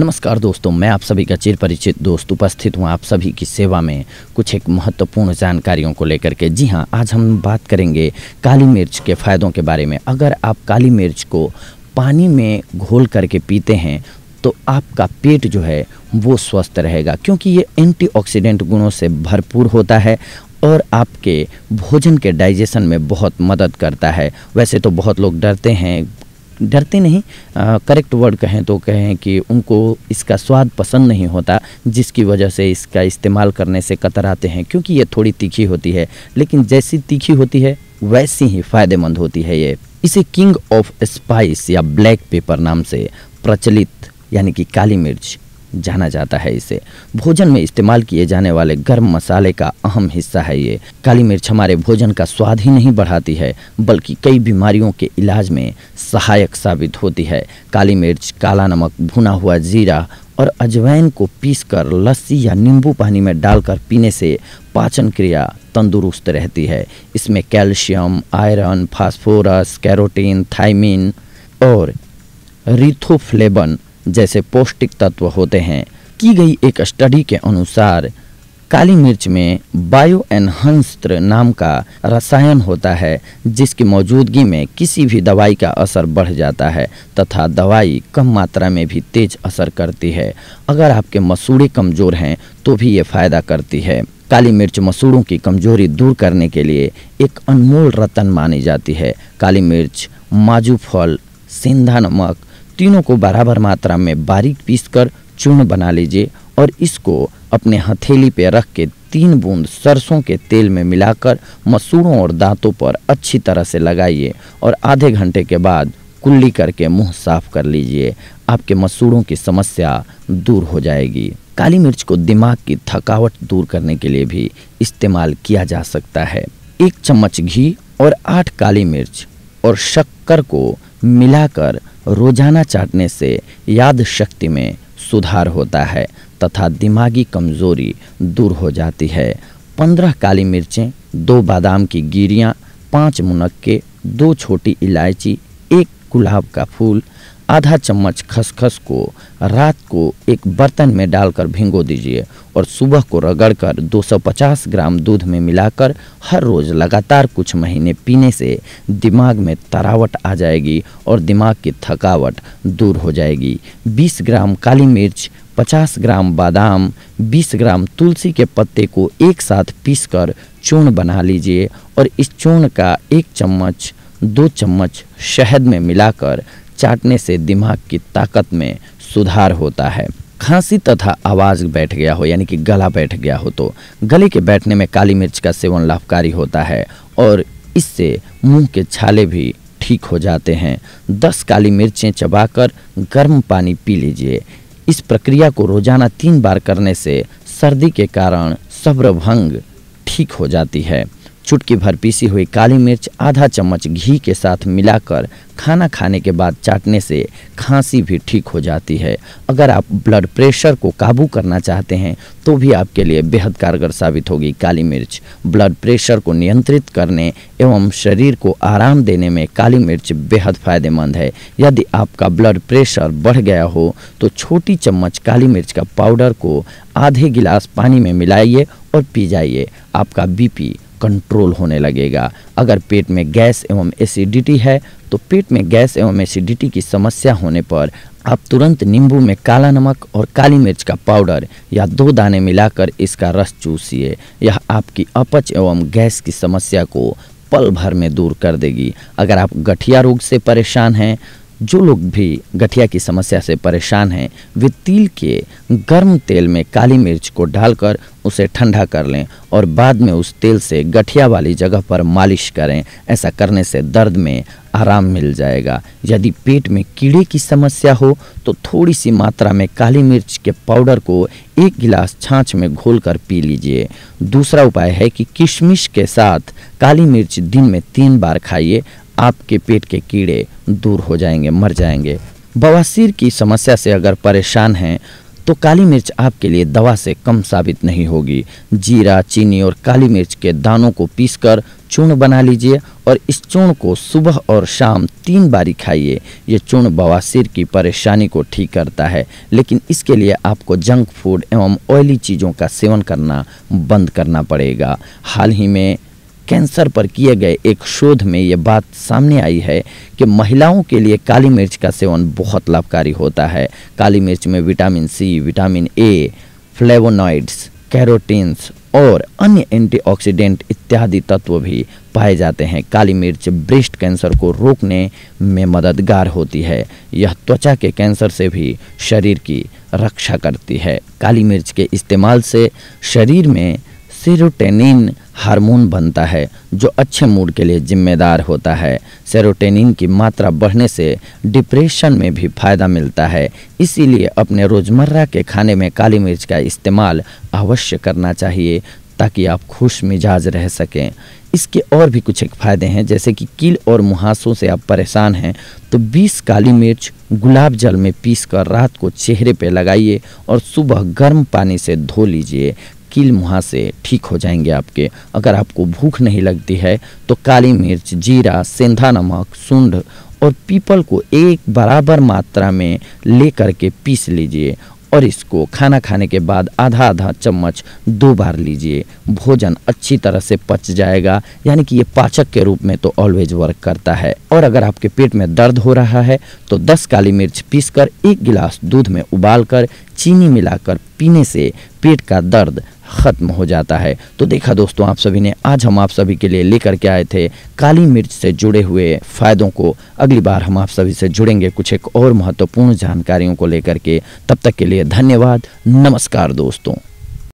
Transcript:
नमस्कार दोस्तों मैं आप सभी का चिर परिचित दोस्त उपस्थित हूँ आप सभी की सेवा में कुछ एक महत्वपूर्ण जानकारियों को लेकर के जी हाँ आज हम बात करेंगे काली मिर्च के फ़ायदों के बारे में अगर आप काली मिर्च को पानी में घोल करके पीते हैं तो आपका पेट जो है वो स्वस्थ रहेगा क्योंकि ये एंटीऑक्सीडेंट गुणों से भरपूर होता है और आपके भोजन के डाइजेशन में बहुत मदद करता है वैसे तो बहुत लोग डरते हैं डरते नहीं करेक्ट वर्ड कहें तो कहें कि उनको इसका स्वाद पसंद नहीं होता जिसकी वजह से इसका इस्तेमाल करने से कतराते हैं क्योंकि ये थोड़ी तीखी होती है लेकिन जैसी तीखी होती है वैसी ही फ़ायदेमंद होती है ये इसे किंग ऑफ स्पाइस या ब्लैक पेपर नाम से प्रचलित यानी कि काली मिर्च जाना जाता है इसे भोजन में इस्तेमाल किए जाने वाले गर्म मसाले का अहम हिस्सा है ये काली मिर्च हमारे भोजन का स्वाद ही नहीं बढ़ाती है बल्कि कई बीमारियों के इलाज में सहायक साबित होती है काली मिर्च काला नमक भुना हुआ जीरा और अजवाइन को पीसकर लस्सी या नींबू पानी में डालकर पीने से पाचन क्रिया तंदुरुस्त रहती है इसमें calcium iron phosphorus carotene thiamine और रिथोफ्लेबन जैसे पौष्टिक तत्व होते हैं की गई एक स्टडी के अनुसार काली मिर्च में बायो एनहंस्त्र नाम का रसायन होता है जिसकी मौजूदगी में किसी भी दवाई का असर बढ़ जाता है तथा दवाई कम मात्रा में भी तेज असर करती है अगर आपके मसूड़े कमज़ोर हैं तो भी ये फ़ायदा करती है काली मिर्च मसूड़ों की कमजोरी दूर करने के लिए एक अनमोल रतन मानी जाती है काली मिर्च माजू फल सिंधा नमक तीनों को बराबर मात्रा में बारीक पीसकर चूर्ण बना लीजिए और इसको अपने हथेली पर रख के तीन बूंद सरसों के तेल में मिलाकर मसूरों और दांतों पर अच्छी तरह से लगाइए और आधे घंटे के बाद कुल्ली करके मुंह साफ कर लीजिए आपके मसूरों की समस्या दूर हो जाएगी काली मिर्च को दिमाग की थकावट दूर करने के लिए भी इस्तेमाल किया जा सकता है एक चम्मच घी और आठ काली मिर्च और शक्कर को मिलाकर रोजाना चाटने से याद शक्ति में सुधार होता है तथा दिमागी कमजोरी दूर हो जाती है पंद्रह काली मिर्चें दो बादाम की गिरियाँ पाँच मुनक्के दो छोटी इलायची एक गुलाब का फूल आधा चम्मच खसखस को रात को एक बर्तन में डालकर भिंगो दीजिए और सुबह को रगड़कर 250 ग्राम दूध में मिलाकर हर रोज़ लगातार कुछ महीने पीने से दिमाग में तरावट आ जाएगी और दिमाग की थकावट दूर हो जाएगी 20 ग्राम काली मिर्च 50 ग्राम बादाम 20 ग्राम तुलसी के पत्ते को एक साथ पीसकर चूर्ण बना लीजिए और इस चूर्ण का एक चम्मच दो चम्मच शहद में मिलाकर चाटने से दिमाग की ताकत में सुधार होता है खांसी तथा आवाज़ बैठ गया हो यानी कि गला बैठ गया हो तो गले के बैठने में काली मिर्च का सेवन लाभकारी होता है और इससे मुंह के छाले भी ठीक हो जाते हैं दस काली मिर्चें चबाकर गर्म पानी पी लीजिए इस प्रक्रिया को रोजाना तीन बार करने से सर्दी के कारण सब्र भंग ठीक हो जाती है चुटकी भर पीसी हुई काली मिर्च आधा चम्मच घी के साथ मिलाकर खाना खाने के बाद चाटने से खांसी भी ठीक हो जाती है अगर आप ब्लड प्रेशर को काबू करना चाहते हैं तो भी आपके लिए बेहद कारगर साबित होगी काली मिर्च ब्लड प्रेशर को नियंत्रित करने एवं शरीर को आराम देने में काली मिर्च बेहद फायदेमंद है यदि आपका ब्लड प्रेशर बढ़ गया हो तो छोटी चम्मच काली मिर्च का पाउडर को आधे गिलास पानी में मिलाइए और पी जाइए आपका बीपी कंट्रोल होने लगेगा अगर पेट में गैस एवं एसिडिटी है तो पेट में गैस एवं एसिडिटी की समस्या होने पर आप तुरंत नींबू में काला नमक और काली मिर्च का पाउडर या दो दाने मिलाकर इसका रस चूसिए यह आपकी अपच एवं गैस की समस्या को पल भर में दूर कर देगी अगर आप गठिया रोग से परेशान हैं जो लोग भी गठिया की समस्या से परेशान हैं वे तिल के गर्म तेल में काली मिर्च को डालकर उसे ठंडा कर लें और बाद में उस तेल से गठिया वाली जगह पर मालिश करें ऐसा करने से दर्द में आराम मिल जाएगा यदि पेट में कीड़े की समस्या हो तो थोड़ी सी मात्रा में काली मिर्च के पाउडर को एक गिलास छाछ में घोल पी लीजिए दूसरा उपाय है कि किशमिश के साथ काली मिर्च दिन में तीन बार खाइए आपके पेट के कीड़े दूर हो जाएंगे मर जाएंगे बवासीर की समस्या से अगर परेशान हैं तो काली मिर्च आपके लिए दवा से कम साबित नहीं होगी जीरा चीनी और काली मिर्च के दानों को पीसकर चूर्ण बना लीजिए और इस चूर्ण को सुबह और शाम तीन बारी खाइए ये चूर्ण बवासीर की परेशानी को ठीक करता है लेकिन इसके लिए आपको जंक फूड एवं ऑयली चीज़ों का सेवन करना बंद करना पड़ेगा हाल ही में कैंसर पर किए गए एक शोध में ये बात सामने आई है कि महिलाओं के लिए काली मिर्च का सेवन बहुत लाभकारी होता है काली मिर्च में vitamin C vitamin A flavonoids carotenes और अन्य एंटीऑक्सीडेंट इत्यादि तत्व भी पाए जाते हैं काली मिर्च ब्रेस्ट कैंसर को रोकने में मददगार होती है यह त्वचा के कैंसर से भी शरीर की रक्षा करती है काली मिर्च के इस्तेमाल से शरीर में सेरोटेनिन हार्मोन बनता है जो अच्छे मूड के लिए जिम्मेदार होता है सेरोटेनिन की मात्रा बढ़ने से डिप्रेशन में भी फायदा मिलता है इसीलिए अपने रोज़मर्रा के खाने में काली मिर्च का इस्तेमाल अवश्य करना चाहिए ताकि आप खुश मिजाज रह सकें इसके और भी कुछ एक फ़ायदे हैं जैसे कि कील और मुहासों से आप परेशान हैं तो 20 काली मिर्च गुलाब जल में पीस कर रात को चेहरे पर लगाइए और सुबह गर्म पानी से धो लीजिए कील मुहासे ठीक हो जाएंगे आपके अगर आपको भूख नहीं लगती है तो काली मिर्च जीरा सेंधा नमक सूंड और पीपल को एक बराबर मात्रा में ले करके पीस लीजिए और इसको खाना खाने के बाद आधा आधा चम्मच दो बार लीजिए भोजन अच्छी तरह से पच जाएगा यानी कि ये पाचक के रूप में तो ऑलवेज वर्क करता है और अगर आपके पेट में दर्द हो रहा है तो 10 काली मिर्च पीसकर एक गिलास दूध में उबालकर चीनी मिलाकर पीने से पेट का दर्द ख़त्म हो जाता है तो देखा दोस्तों आप सभी ने आज हम आप सभी के लिए लेकर के आए थे काली मिर्च से जुड़े हुए फ़ायदों को अगली बार हम आप सभी से जुड़ेंगे कुछ एक और महत्वपूर्ण जानकारियों को लेकर के तब तक के लिए धन्यवाद नमस्कार दोस्तों